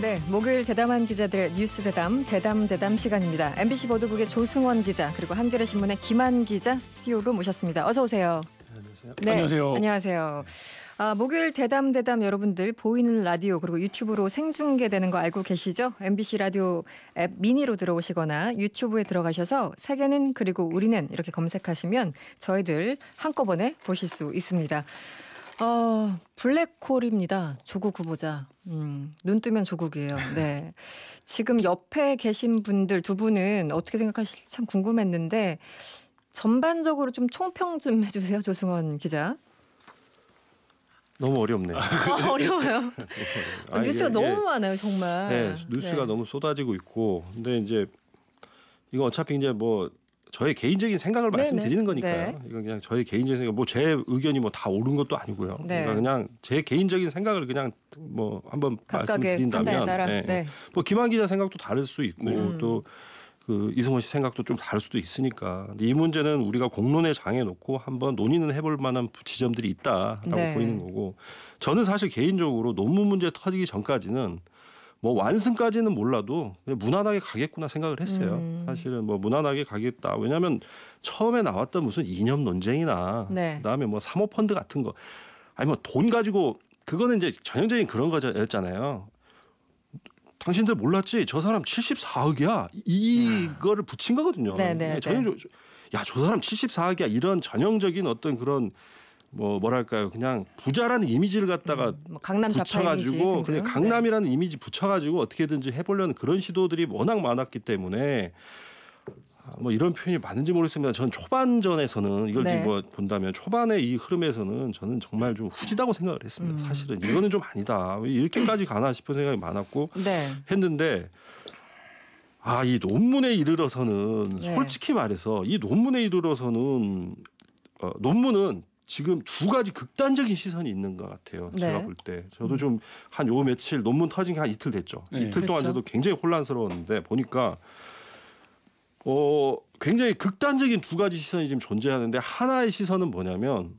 네, 목요일 대담한 기자들의 뉴스 대담, 대담 대담 시간입니다. MBC 보도국의 조승원 기자 그리고 한겨레 신문의 김한 기자 스튜로 모셨습니다. 어서 오세요. 안녕하세요. 네, 안녕하세요. 안녕하세요. 아, 목요일 대담 대담 여러분들 보이는 라디오 그리고 유튜브로 생중계되는 거 알고 계시죠? MBC 라디오 앱 미니로 들어오시거나 유튜브에 들어가셔서 세계는 그리고 우리는 이렇게 검색하시면 저희들 한꺼번에 보실 수 있습니다. 어, 블랙홀입니다. 조국 후보자. 음, 눈 뜨면 조국이에요. 네. 지금 옆에 계신 분들 두 분은 어떻게 생각하실지 참 궁금했는데 전반적으로 좀 총평 좀 해주세요. 조승원 기자. 너무 어렵네요. 아, 그, 아 어려워요. 아 뉴스가 이 너무 많아요, 정말. 네, 뉴스가 네. 너무 쏟아지고 있고, 근데 이제 이거 어차피 이제 뭐 저의 개인적인 생각을 네네. 말씀드리는 거니까요. 네. 이건 그냥 저의 개인적인 생각, 뭐 제 의견이 뭐 다 옳은 것도 아니고요. 네. 그러니까 그냥 제 개인적인 생각을 그냥 뭐 한번 말씀드린다면, 네. 네. 뭐 김한 기자 생각도 다를 수 있고 음. 또그 이승원 씨 생각도 좀 다를 수도 있으니까 이 문제는 우리가 공론에 장에 놓고 한번 논의는 해볼 만한 지점들이 있다라고 네. 보이는 거고 저는 사실 개인적으로 논문 문제 터지기 전까지는 뭐 완승까지는 몰라도 그냥 무난하게 가겠구나 생각을 했어요. 음. 사실은 뭐 무난하게 가겠다. 왜냐하면 처음에 나왔던 무슨 이념 논쟁이나 네. 그다음에 뭐 사모펀드 같은 거 아니 뭐 돈 가지고 그거는 이제 전형적인 그런 거였잖아요. 당신들 몰랐지? 저 사람 74억이야. 이거를 붙인 거거든요. 네네, 네, 네. 전형적 야, 저 사람 74억이야. 이런 전형적인 어떤 그런 뭐 뭐랄까요 그냥 부자라는 이미지를 갖다가 음, 뭐 강남 붙여가지고 그냥 강남이라는 네. 이미지 붙여가지고 어떻게든지 해보려는 그런 시도들이 워낙 많았기 때문에 아, 뭐 이런 표현이 맞는지 모르겠습니다. 저는 초반전에서는 이걸 네. 뭐 본다면 초반의 이 흐름에서는 저는 정말 좀 후지다고 생각을 했습니다. 음. 사실은 이거는 좀 아니다. 이렇게까지 가나 싶은 생각이 많았고 네. 했는데 아 이 논문에 이르러서는 네. 솔직히 말해서 이 논문에 이르러서는 어, 논문은 지금 두 가지 극단적인 시선이 있는 것 같아요. 네. 제가 볼 때. 저도 음. 좀한 요 며칠 논문 터진 게 한 이틀 됐죠. 네. 이틀 동안 그렇죠? 저도 굉장히 혼란스러웠는데 보니까 어 굉장히 극단적인 두 가지 시선이 지금 존재하는데 하나의 시선은 뭐냐면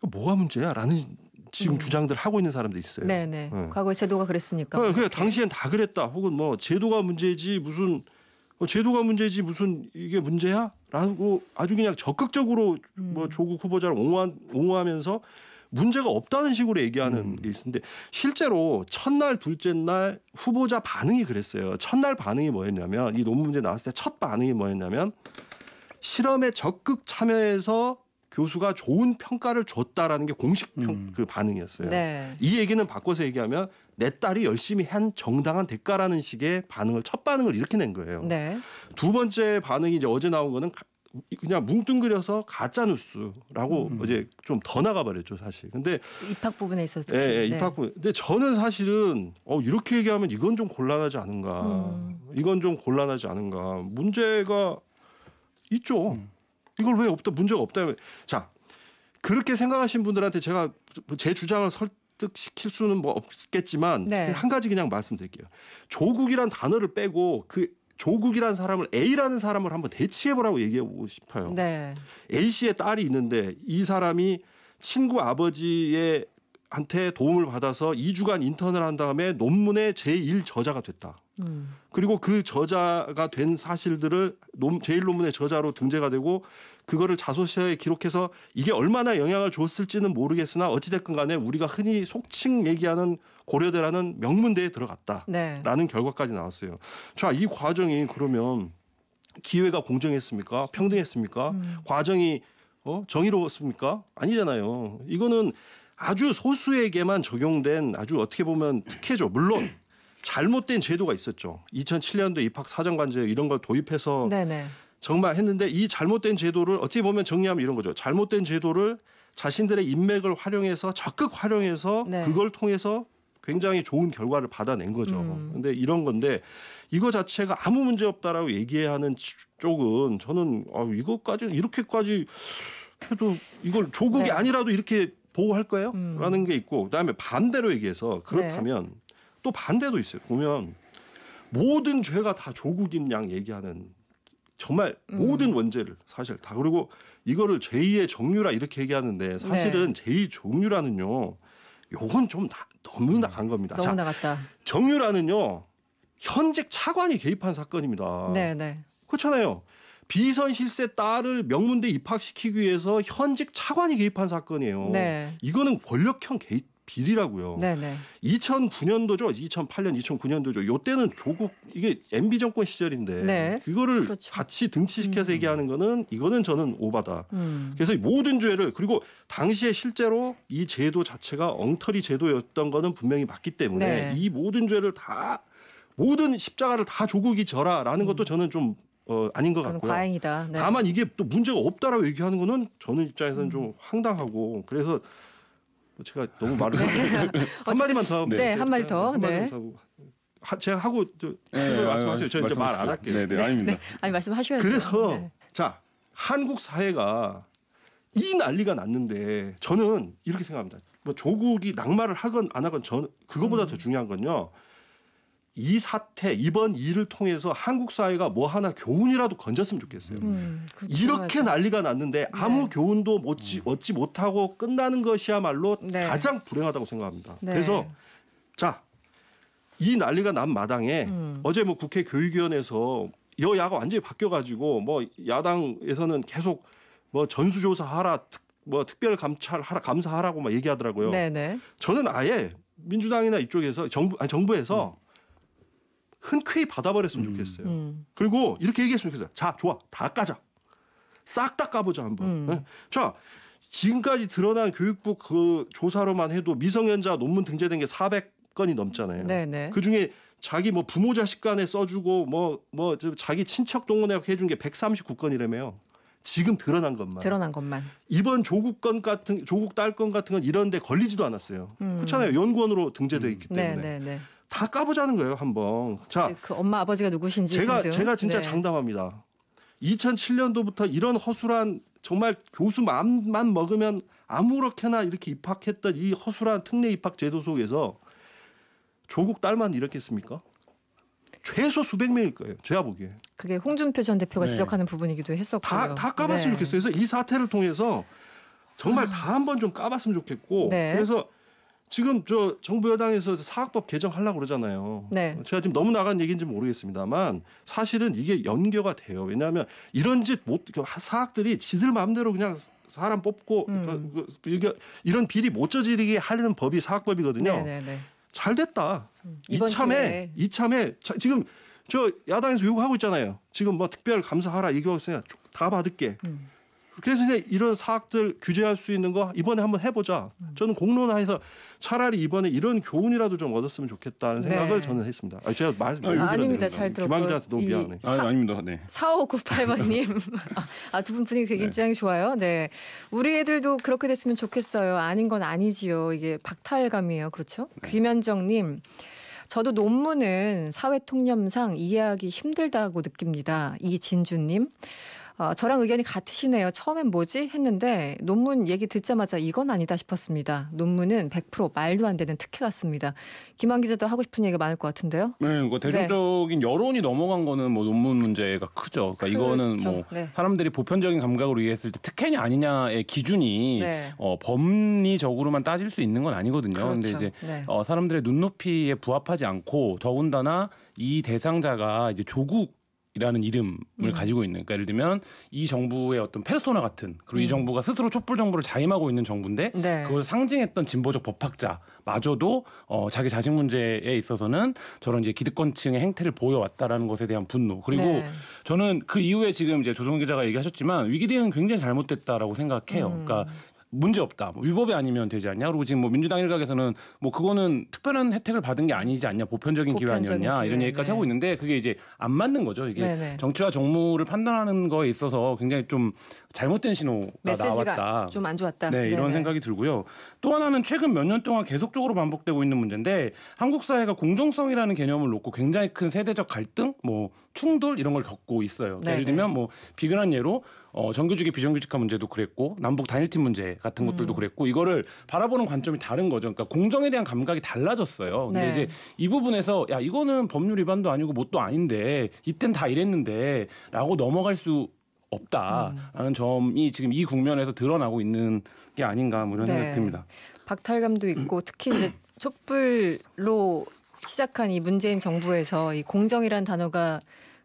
뭐가 문제야라는 지금 음. 주장들 하고 있는 사람도 있어요. 네네. 네. 네. 과거에 제도가 그랬으니까. 네, 그냥 당시엔 다 그랬다. 혹은 뭐 제도가 문제지 무슨 뭐 제도가 문제지 무슨 이게 문제야?라고 아주 그냥 적극적으로 음. 뭐 조국 후보자를 옹호 옹호하면서 문제가 없다는 식으로 얘기하는 음. 게 있는데 실제로 첫날 둘째 날 후보자 반응이 그랬어요. 첫날 반응이 뭐였냐면 이 논문 문제 나왔을 때 첫 반응이 뭐였냐면 실험에 적극 참여해서 교수가 좋은 평가를 줬다라는 게 공식 평, 음. 그 반응이었어요. 네. 이 얘기는 바꿔서 얘기하면 내 딸이 열심히 한 정당한 대가라는 식의 반응을 첫 반응을 이렇게 낸 거예요. 네. 두 번째 반응이 이제 어제 나온 거는 그냥 뭉뚱그려서 가짜 뉴스라고 음. 이제 좀 더 나가버렸죠 사실. 근데 입학 부분에 있어서 예, 예 입학 네. 부분. 근데 저는 사실은 어 이렇게 얘기하면 이건 좀 곤란하지 않은가. 음. 이건 좀 곤란하지 않은가. 문제가 있죠. 음. 이걸 왜 없다 문제가 없다. 자 그렇게 생각하신 분들한테 제가 제 주장을 설 납득시킬 수는 뭐 없겠지만 네. 한 가지 그냥 말씀드릴게요. 조국이란 단어를 빼고 그조국이란 사람을 A라는 사람을 한번 대치해보라고 얘기해보고 싶어요. 네. A 씨의 딸이 있는데 이 사람이 친구 아버지의 한테 도움을 받아서 2주간 인턴을 한 다음에 논문의 제1 저자가 됐다. 그리고 그 저자가 된 사실들을 제일 논문의 저자로 등재가 되고 그거를 자소서에 기록해서 이게 얼마나 영향을 줬을지는 모르겠으나 어찌됐건 간에 우리가 흔히 속칭 얘기하는 고려대라는 명문대에 들어갔다라는 네. 결과까지 나왔어요. 자, 이 과정이 그러면 기회가 공정했습니까? 평등했습니까? 음. 과정이 어? 정의로웠습니까? 아니잖아요. 이거는 아주 소수에게만 적용된 아주 어떻게 보면 특혜죠. 물론 잘못된 제도가 있었죠. 2007년도 입학 사정관제 이런 걸 도입해서 네네. 정말 했는데 이 잘못된 제도를 어떻게 보면 정리하면 이런 거죠. 잘못된 제도를 자신들의 인맥을 활용해서 적극 활용해서 네. 그걸 통해서 굉장히 좋은 결과를 받아낸 거죠. 음. 근데 이런 건데 이거 자체가 아무 문제 없다라고 얘기하는 쪽은 저는 아, 이것까지 이렇게까지 해도 이걸 조국이 네. 아니라도 이렇게 보호할 거예요? 음. 라는 게 있고 그다음에 반대로 얘기해서 그렇다면 네. 또 반대도 있어요. 보면 모든 죄가 다 조국인 양 얘기하는 정말 음. 모든 원죄를 사실 다 그리고 이거를 제2의 정류라 이렇게 얘기하는데 사실은 네. 제2 정류라는요 요건 좀 다, 너무 음. 나간 겁니다. 너무 자, 나갔다. 정유라는요. 현직 차관이 개입한 사건입니다. 네, 네. 그렇잖아요. 비선 실세 딸을 명문대 입학시키기 위해서 현직 차관이 개입한 사건이에요. 네. 이거는 권력형 개입 비리라고요. 네네. 2009년도죠. 2008년, 2009년도죠. 요때는 조국 이게 MB 정권 시절인데 네. 그거를 그렇죠. 같이 등치시켜서 음. 얘기하는 거는 이거는 저는 오바다. 음. 그래서 모든 죄를 그리고 당시에 실제로 이 제도 자체가 엉터리 제도였던 거는 분명히 맞기 때문에 네. 이 모든 죄를 다 모든 십자가를 다 조국이 져라라는 음. 것도 저는 좀 어, 아닌 것 같고요. 다행이다. 네. 다만 이게 또 문제가 없다라고 얘기하는 거는 저는 입장에서는 음. 좀 황당하고 그래서 뭐 제가 너무 말을 한 마디만 더 하면 네, 한 마디 더. 네. 하 제가 하고 저 네, 말씀하세요. 아, 저 이제 말 안할게 네, 네, 네, 아닙니다. 네. 아니 말씀하셔야죠. 그래서 네. 자 한국 사회가 이 난리가 났는데 저는 이렇게 생각합니다. 뭐 조국이 낙마를 하건 안 하건 전 그거보다 음. 더 중요한 건요. 이 사태 이번 일을 통해서 한국 사회가 뭐 하나 교훈이라도 건졌으면 좋겠어요. 음, 그렇죠, 이렇게 난리가 났는데 아무 네. 교훈도 못 지, 음. 얻지 못하고 끝나는 것이야말로 네. 가장 불행하다고 생각합니다. 네. 그래서 자 이 난리가 난 마당에 음. 어제 뭐 국회 교육위원회에서 여야가 완전히 바뀌어가지고 뭐 야당에서는 계속 뭐 전수조사하라 뭐 특별 감찰하라 감사하라고 막 얘기하더라고요. 네, 네. 저는 아예 민주당이나 이쪽에서 정부 아니 정부에서 음. 흔쾌히 받아버렸으면 음. 좋겠어요. 음. 그리고 이렇게 얘기했으면 좋겠어요. 자, 좋아, 다 까자. 싹 다 까보자 한번. 음. 네? 자, 지금까지 드러난 교육부 그 조사로만 해도 미성년자 논문 등재된 게 400건이 넘잖아요. 네네. 네. 그 중에 자기 뭐 부모 자식 간에 써주고 뭐뭐 뭐, 뭐 자기 친척 동원에 해준 게 139건이라며요. 지금 드러난 것만. 드러난 것만. 이번 조국 건 같은 조국 딸건 같은 건 이런데 걸리지도 않았어요. 음. 그렇잖아요. 연구원으로 등재돼 있기 음. 네, 때문에. 네네네. 네. 다 까보자는 거예요 한번. 자, 그 엄마 아버지가 누구신지 제가 등등. 제가 진짜 네. 장담합니다. 2007년도부터 이런 허술한 정말 교수 마음만 먹으면 아무렇게나 이렇게 입학했던 이 허술한 특례 입학 제도 속에서 조국 딸만 이렇게 했습니까? 최소 수백 명일 거예요. 제가 보기에. 그게 홍준표 전 대표가 네. 지적하는 부분이기도 했었고요. 다, 다 까봤으면 네. 좋겠어요. 그래서 이 사태를 통해서 정말 아. 다 한번 좀 까봤으면 좋겠고. 네. 그래서 지금 저 정부 여당에서 사학법 개정하려고 그러잖아요. 네. 제가 지금 너무 나간 얘기인지 모르겠습니다만 사실은 이게 연결가 돼요. 왜냐하면 이런 짓못 그 사학들이 지들 마음대로 그냥 사람 뽑고 음. 그, 그, 이런 비리 못 저지르게 하려는 법이 사학법이거든요. 네네네. 네, 네. 잘 됐다. 음, 이참에 기에 이참에 자, 지금 저 야당에서 요구하고 있잖아요. 지금 뭐 특별 감사하라 이거 없으냐 다 받을게. 음. 그래서 이제 이런 사학들 규제할 수 있는 거 이번에 한번 해보자. 저는 공론화해서 차라리 이번에 이런 교훈이라도 좀 얻었으면 좋겠다는 네. 생각을 네. 저는 했습니다. 아, 제가 말씀 아, 아닙니다. 잘 들었고 김학자한테 너무 미안해. 사, 아, 아닙니다. 네. 4598번님 아두 분 분위기 굉장히 네. 좋아요. 네, 우리 애들도 그렇게 됐으면 좋겠어요. 아닌 건 아니지요. 이게 박탈감이에요. 그렇죠? 네. 김현정님. 저도 논문은 사회통념상 이해하기 힘들다고 느낍니다. 이진주님. 어, 저랑 의견이 같으시네요. 처음엔 뭐지 했는데 논문 얘기 듣자마자 이건 아니다 싶었습니다. 논문은 100% 말도 안 되는 특혜 같습니다. 김한 기자도 하고 싶은 얘기가 많을 것 같은데요. 네, 뭐 대중적인 네. 여론이 넘어간 거는 뭐 논문 문제가 크죠. 그러니까 그렇죠. 이거는 그렇죠. 뭐 네. 사람들이 보편적인 감각으로 이해했을 때 특혜냐 아니냐의 기준이 네. 어, 법리적으로만 따질 수 있는 건 아니거든요. 그렇죠. 근데 이제 네. 어, 사람들의 눈높이에 부합하지 않고 더군다나 이 대상자가 이제 조국 이라는 이름을 음. 가지고 있는 그러니까 예를 들면 이 정부의 어떤 페르소나 같은 그리고 음. 이 정부가 스스로 촛불 정부를 자임하고 있는 정부인데 네. 그걸 상징했던 진보적 법학자마저도 어, 자기 자식 문제에 있어서는 저런 이제 기득권층의 행태를 보여왔다라는 것에 대한 분노 그리고 네. 저는 그 이후에 지금 이제 조정 기자가 얘기하셨지만 위기 대응 굉장히 잘못됐다라고 생각해요. 음. 그러니까 문제 없다. 뭐 위법이 아니면 되지 않냐. 그리고 지금 뭐 민주당 일각에서는 뭐 그거는 특별한 혜택을 받은 게 아니지 않냐. 보편적인, 보편적인 기회 아니었냐. 기회. 이런 얘기까지 네. 하고 있는데 그게 이제 안 맞는 거죠. 이게 네네. 정치와 정무를 판단하는 거에 있어서 굉장히 좀 잘못된 신호가 나왔다. 좀 안 좋았다. 네, 이런 네네. 생각이 들고요. 또 하나는 최근 몇 년 동안 계속적으로 반복되고 있는 문제인데 한국 사회가 공정성이라는 개념을 놓고 굉장히 큰 세대적 갈등, 뭐 충돌 이런 걸 겪고 있어요. 그러니까 네네. 예를 들면 뭐 비근한 예로 어, 정규직의 비정규직화 문제도 그랬고 남북 단일팀 문제 같은 것들도 음. 그랬고 이거를 바라보는 관점이 다른 거죠. 그러니까 공정에 대한 감각이 달라졌어요. 근데 네. 이제 이 부분에서 야 이거는 법률 위반도 아니고 뭣도 아닌데 이땐 다 이랬는데라고 넘어갈 수 없다라는 음. 점이 지금 이 국면에서 드러나고 있는 게 아닌가 뭐 이런 네. 생각이 듭니다. 박탈감도 있고 특히 이제 촛불로 시작한 이 문재인 정부에서 이 공정이란 단어가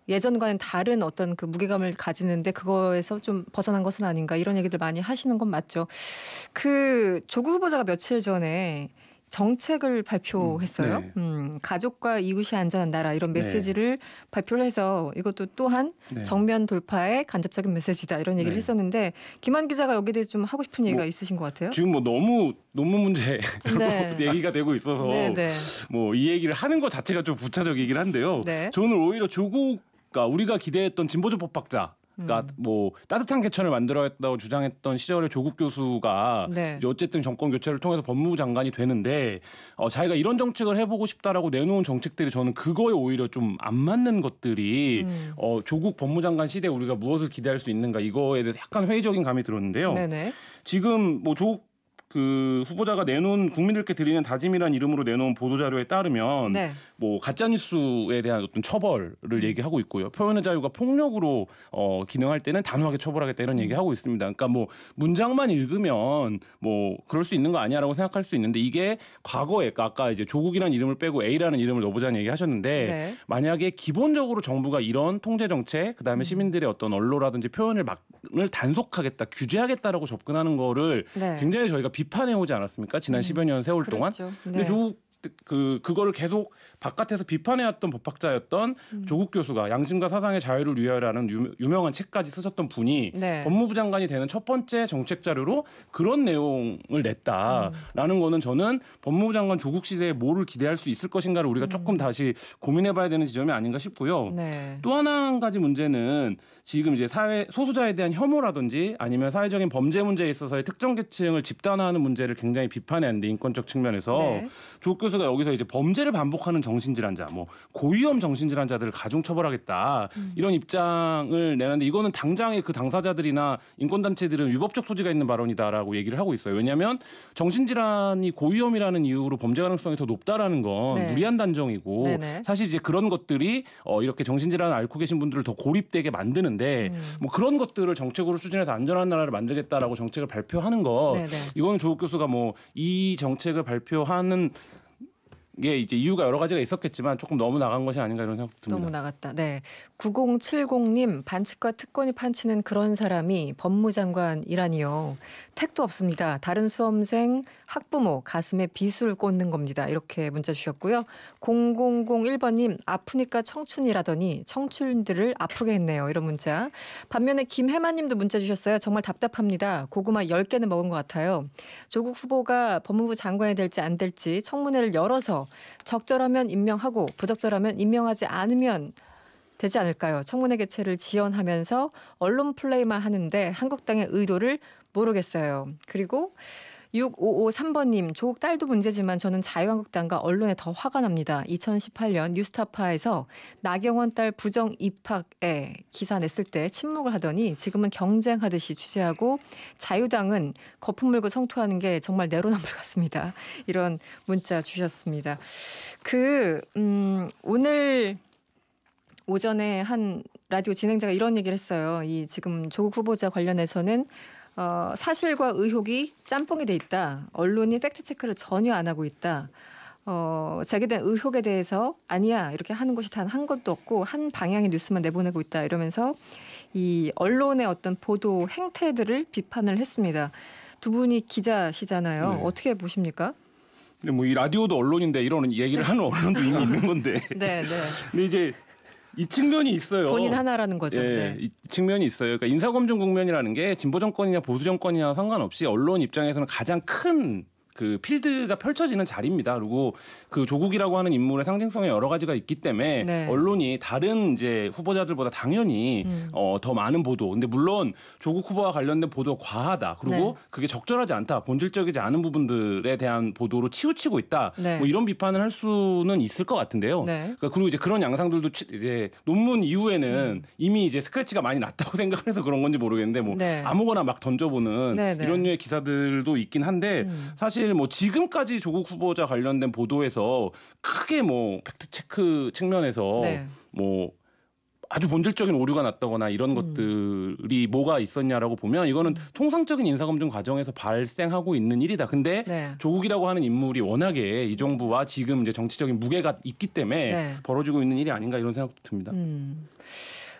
예전과는 다른 어떤 그 무게감을 가지는데 그거에서 좀 벗어난 것은 아닌가 이런 얘기들 많이 하시는 건 맞죠. 그 조국 후보자가 며칠 전에 정책을 발표했어요. 음, 네. 음, 가족과 이웃이 안전한 나라 이런 네. 메시지를 네. 발표를 해서 이것도 또한 네. 정면 돌파의 간접적인 메시지다 이런 얘기를 네. 했었는데 김한 기자가 여기에 대해서 좀 하고 싶은 얘기가 뭐, 있으신 것 같아요. 지금 뭐 너무 논무 문제 네. 얘기가 되고 있어서 뭐 이 얘기를 하는 것 자체가 좀 부차적이긴 한데요. 저는 오히려 조국 그러니까 우리가 기대했던 진보주 법학자 그러니까 음. 뭐 따뜻한 개천을 만들어야겠다고 주장했던 시절에 조국 교수가 네. 이제 어쨌든 정권 교체를 통해서 법무부 장관이 되는데 어, 자기가 이런 정책을 해보고 싶다라고 내놓은 정책들이 저는 그거에 오히려 좀 안 맞는 것들이 음. 어, 조국 법무장관 시대 에 우리가 무엇을 기대할 수 있는가 이거에 대해서 약간 회의적인 감이 들었는데요. 네네. 지금 뭐 조국 그 후보자가 내놓은 국민들께 드리는 다짐이란 이름으로 내놓은 보도자료에 따르면 네. 뭐 가짜뉴스에 대한 어떤 처벌을 음. 얘기하고 있고요. 표현의 자유가 폭력으로 어, 기능할 때는 단호하게 처벌하겠다 이런 음. 얘기하고 있습니다. 그러니까 뭐 문장만 읽으면 뭐 그럴 수 있는 거 아니야라고 생각할 수 있는데 이게 과거에 그러니까 아까 이제 조국이라는 이름을 빼고 A라는 이름을 넣어보자는 얘기 하셨는데 네. 만약에 기본적으로 정부가 이런 통제 정책 그다음에 음. 시민들의 어떤 언론라든지 이 표현을 막을 단속하겠다 규제하겠다라고 접근하는 거를 네. 굉장히 저희가 비판해 오지 않았습니까? 지난 음, 10여 년 세월 그랬죠. 동안. 근데 조, 네. 그 그거를 계속 바깥에서 비판해왔던 법학자였던 음. 조국 교수가 양심과 사상의 자유를 위하여라는 유명한 책까지 쓰셨던 분이 네. 법무부 장관이 되는 첫 번째 정책 자료로 그런 내용을 냈다라는 음. 거는 저는 법무부 장관 조국 시대에 뭐를 기대할 수 있을 것인가를 우리가 음. 조금 다시 고민해봐야 되는 지점이 아닌가 싶고요. 네. 또 하나 한 가지 문제는 지금 이제 사회 소수자에 대한 혐오라든지 아니면 사회적인 범죄 문제에 있어서의 특정 계층을 집단화하는 문제를 굉장히 비판했는데 인권적 측면에서 네. 조국 교수가 여기서 이제 범죄를 반복하는 정신질환자, 뭐 고위험 정신질환자들을 가중 처벌하겠다 음. 이런 입장을 내놨는데 이거는 당장의 그 당사자들이나 인권단체들은 위법적 소지가 있는 발언이다라고 얘기를 하고 있어요. 왜냐하면 정신질환이 고위험이라는 이유로 범죄 가능성이 더 높다라는 건 네. 무리한 단정이고 네네. 사실 이제 그런 것들이 어, 이렇게 정신질환을 앓고 계신 분들을 더 고립되게 만드는데 음. 뭐 그런 것들을 정책으로 추진해서 안전한 나라를 만들겠다라고 정책을 발표하는 거 이거는 조국 교수가 뭐 이 정책을 발표하는 게 이제 이유가 여러 가지가 있었겠지만 조금 너무 나간 것이 아닌가 이런 생각 듭니다. 너무 나갔다. 네. 9070님 반칙과 특권이 판치는 그런 사람이 법무장관이라니요. 택도 없습니다. 다른 수험생, 학부모 가슴에 비수를 꽂는 겁니다. 이렇게 문자 주셨고요. 0001번님 아프니까 청춘이라더니 청춘들을 아프게 했네요. 이런 문자. 반면에 김혜만님도 문자 주셨어요. 정말 답답합니다. 고구마 10개는 먹은 것 같아요. 조국 후보가 법무부 장관이 될지 안 될지 청문회를 열어서 적절하면 임명하고 부적절하면 임명하지 않으면 되지 않을까요? 청문회 개최를 지연하면서 언론 플레이만 하는데 한국당의 의도를 모르겠어요. 그리고 6553번님, 조국 딸도 문제지만 저는 자유한국당과 언론에 더 화가 납니다. 2018년 뉴스타파에서 나경원 딸 부정 입학에 기사 냈을 때 침묵을 하더니 지금은 경쟁하듯이 취재하고 자유당은 거품 물고 성토하는 게 정말 내로남불 같습니다. 이런 문자 주셨습니다. 그, 음, 오늘 오전에 한 라디오 진행자가 이런 얘기를 했어요. 이 지금 조국 후보자 관련해서는 어, 사실과 의혹이 짬뽕이 돼 있다. 언론이 팩트 체크를 전혀 안 하고 있다. 어, 제기된 의혹에 대해서 아니야 이렇게 하는 것이단한 곳도 없고 한 방향의 뉴스만 내보내고 있다 이러면서 이 언론의 어떤 보도 행태들을 비판을 했습니다. 두 분이 기자시잖아요. 네. 어떻게 보십니까? 근데 뭐 이 라디오도 언론인데 이런 얘기를 하는 언론도 이미 있는 건데. 네, 네. 근데 이제 이 측면이 있어요. 본인 하나라는 거죠. 예, 네. 이 측면이 있어요. 그러니까 인사검증 국면이라는 게 진보 정권이냐 보수 정권이냐 상관없이 언론 입장에서는 가장 큰그 필드가 펼쳐지는 자리입니다. 그리고 그 조국이라고 하는 인물의 상징성에 여러 가지가 있기 때문에 네. 언론이 다른 이제 후보자들보다 당연히 음. 어, 더 많은 보도. 근데 물론 조국 후보와 관련된 보도가 과하다. 그리고 네. 그게 적절하지 않다. 본질적이지 않은 부분들에 대한 보도로 치우치고 있다. 네. 뭐 이런 비판을 할 수는 있을 것 같은데요. 그 그리고 이제 그런 양상들도 이제 논문 이후에는 음. 이미 이제 스크래치가 많이 났다고 생각해서 그런 건지 모르겠는데 뭐 네. 아무거나 막 던져보는 네, 이런 류의 기사들도 있긴 한데 음. 사실 사실 뭐 지금까지 조국 후보자 관련된 보도에서 크게 뭐 팩트 체크 측면에서 네. 뭐 아주 본질적인 오류가 났다거나 이런 음. 것들이 뭐가 있었냐라고 보면 이거는 음. 통상적인 인사검증 과정에서 발생하고 있는 일이다. 근데 네. 조국이라고 하는 인물이 워낙에 이 정부와 지금 이제 정치적인 무게가 있기 때문에 네. 벌어지고 있는 일이 아닌가 이런 생각도 듭니다. 음.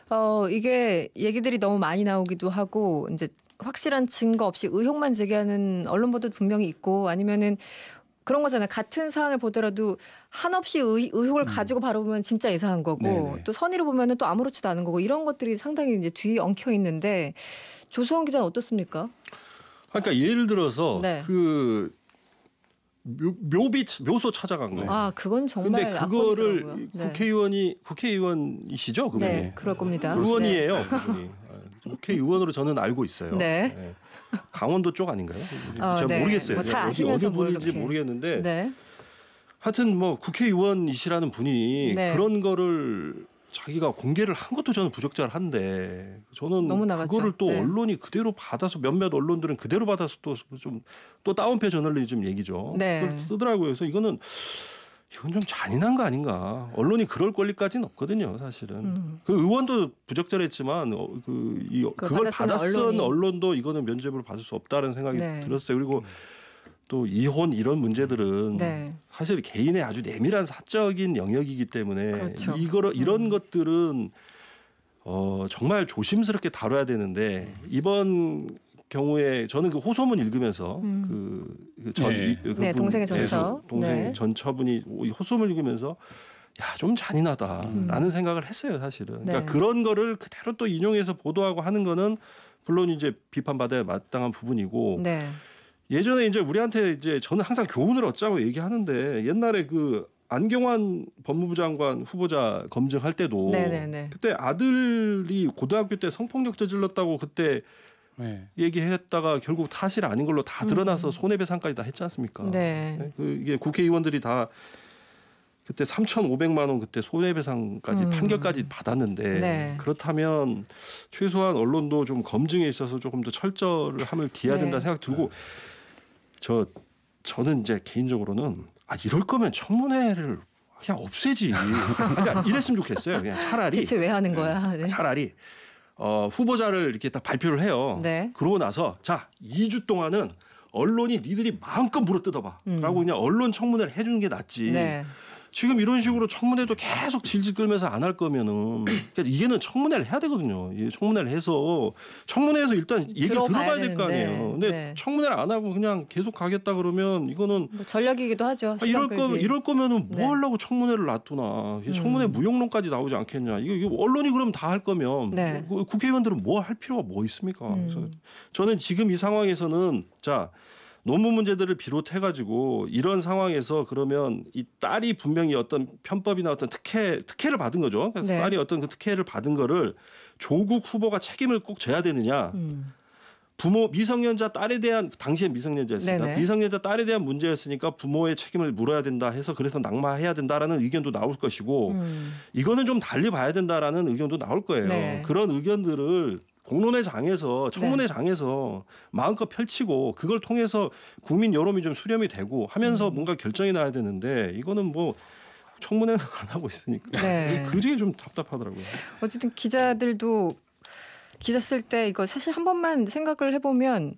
어, 이게 얘기들이 너무 많이 나오기도 하고 이제 확실한 증거 없이 의혹만 제기하는 언론 보도 분명히 있고 아니면은 그런 거잖아요. 같은 사안을 보더라도 한없이 의, 의혹을 음. 가지고 바라 보면 진짜 이상한 거고 네네. 네. 또 선의로 보면은 또 아무렇지도 않은 거고 이런 것들이 상당히 이제 뒤 엉켜 있는데 조수원 기자는 어떻습니까? 그러니까 예를 들어서 네. 그 묘, 비 묘소 찾아간 거예요. 아 그건 정말. 근데 그거를 악보더라고요. 네. 국회의원이 네. 국회의원이시죠? 그분이. 네, 그럴 겁니다. 의원이에요. 네. 그렇죠. 국회 의원으로 저는 알고 있어요. 네. 네. 강원도 쪽 아닌가요? 어, 제 네. 모르겠어요. 뭐 네. 어디 어디 분인지 모르겠는데 네. 하여튼 뭐 국회의원이시라는 분이 네. 그런 거를 자기가 공개를 한 것도 저는 부적절한데 저는 그거를 또 네. 언론이 그대로 받아서 몇몇 언론들은 그대로 받아서 또 좀또 또 다운패 저널리즘 얘기죠. 네. 쓰더라고요. 그래서 이거는 이건 좀 잔인한 거 아닌가. 언론이 그럴 권리까지는 없거든요, 사실은. 음. 그 의원도 부적절했지만 어, 그, 이, 그 그걸 받았은 언론이... 도 이거는 면죄부를 받을 수 없다는 생각이 네. 들었어요. 그리고 음. 또 이혼 이런 문제들은 네. 사실 개인의 아주 내밀한 사적인 영역이기 때문에 그렇죠. 이거를 음. 이런 음. 것들은 어, 정말 조심스럽게 다뤄야 되는데 음. 이번 경우에 저는 그 호소문 읽으면서 음. 그전 그 네. 그 네, 동생의 전처 동생 네. 전처분이 호소문 읽으면서 야 좀 잔인하다라는 음. 생각을 했어요 사실은 그러니까 네. 그런 거를 그대로 또 인용해서 보도하고 하는 거는 물론 이제 비판받아야 마땅한 부분이고 네. 예전에 이제 우리한테 이제 저는 항상 교훈을 얻자고 얘기하는데 옛날에 그 안경환 법무부 장관 후보자 검증할 때도 네네네. 네, 네. 그때 아들이 고등학교 때 성폭력 저질렀다고 그때 네. 얘기했다가 결국 사실 아닌 걸로 다 드러나서 음. 손해배상까지 다 했지 않습니까? 네. 네. 그 이게 국회의원들이 다 그때 3,500만 원 그때 손해배상까지 음. 판결까지 받았는데 네. 그렇다면 최소한 언론도 좀 검증에 있어서 조금 더 철저를 함을 기해야 된다 네. 생각 들고 네. 저 저는 이제 개인적으로는 아 이럴 거면 청문회를 그냥 없애지. 그러 이랬으면 좋겠어요. 그냥 차라리 대체 왜 하는 거야? 네. 차라리 어, 후보자를 이렇게 다 발표를 해요. 네. 그러고 나서 자 2주 동안은 언론이 니들이 마음껏 물어뜯어봐라고 음. 그냥 언론 청문회를 해주는 게 낫지. 네. 지금 이런 식으로 청문회도 계속 질질 끌면서 안 할 거면은 그러니까 이게는 청문회를 해야 되거든요. 청문회를 해서 청문회에서 일단 얘기를 들어봐야 될 거 아니에요. 근데 네. 청문회를 안 하고 그냥 계속 가겠다 그러면 이거는 뭐 전략이기도 하죠. 아, 이럴 거 이럴 거면은 뭐 네. 하려고 청문회를 놔두나 청문회 음. 무용론까지 나오지 않겠냐. 이거, 이거 언론이 그럼 다 할 거면 네. 그 국회의원들은 뭐 할 필요가 뭐 있습니까? 음. 그래서 저는 지금 이 상황에서는 자. 노무 문제들을 비롯해 가지고 이런 상황에서 그러면 이 딸이 분명히 어떤 편법이나 어떤 특혜 특혜를 받은 거죠. 그래서 네. 딸이 어떤 그 특혜를 받은 거를 조국 후보가 책임을 꼭 져야 되느냐. 음. 부모 미성년자 딸에 대한 당시에 미성년자였으니까 네네. 미성년자 딸에 대한 문제였으니까 부모의 책임을 물어야 된다 해서 그래서 낙마해야 된다라는 의견도 나올 것이고 음. 이거는 좀 달리 봐야 된다라는 의견도 나올 거예요. 네. 그런 의견들을 공론의 장에서 청문회 네. 장에서 마음껏 펼치고 그걸 통해서 국민 여론이 좀 수렴이 되고 하면서 음. 뭔가 결정이 나야 되는데 이거는 뭐 청문회는 안 하고 있으니까 네. 그에좀 답답하더라고요. 어쨌든 기자들도 기자쓸 때 이거 사실 한 번만 생각을 해보면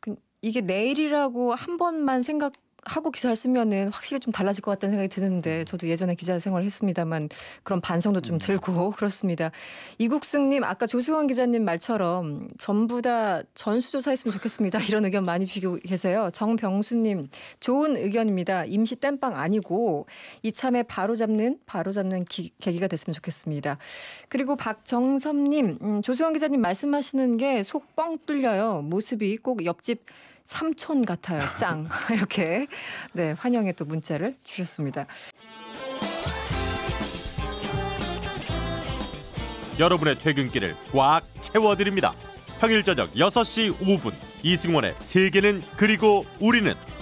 그 이게 내일이라고 한 번만 생각 하고 기사를 쓰면은 확실히 좀 달라질 것 같다는 생각이 드는데 음. 저도 예전에 기자 생활을 했습니다만 그런 반성도 좀 음. 들고 그렇습니다. 이국승님 아까 조승원 기자님 말처럼 전부 다 전수조사했으면 좋겠습니다. 이런 의견 많이 주시고 계세요. 정병수님 좋은 의견입니다. 임시 땜빵 아니고 이참에 바로 잡는 바로 잡는 기, 계기가 됐으면 좋겠습니다. 그리고 박정섭님 음, 조승원 기자님 말씀하시는 게 속 뻥 뚫려요. 모습이 꼭 옆집 삼촌 같아요. 짱 이렇게 네 환영의 또 문자를 주셨습니다. 여러분의 퇴근길을 꽉 채워드립니다. 평일 저녁 6시 5분 이승원의 세계는 그리고 우리는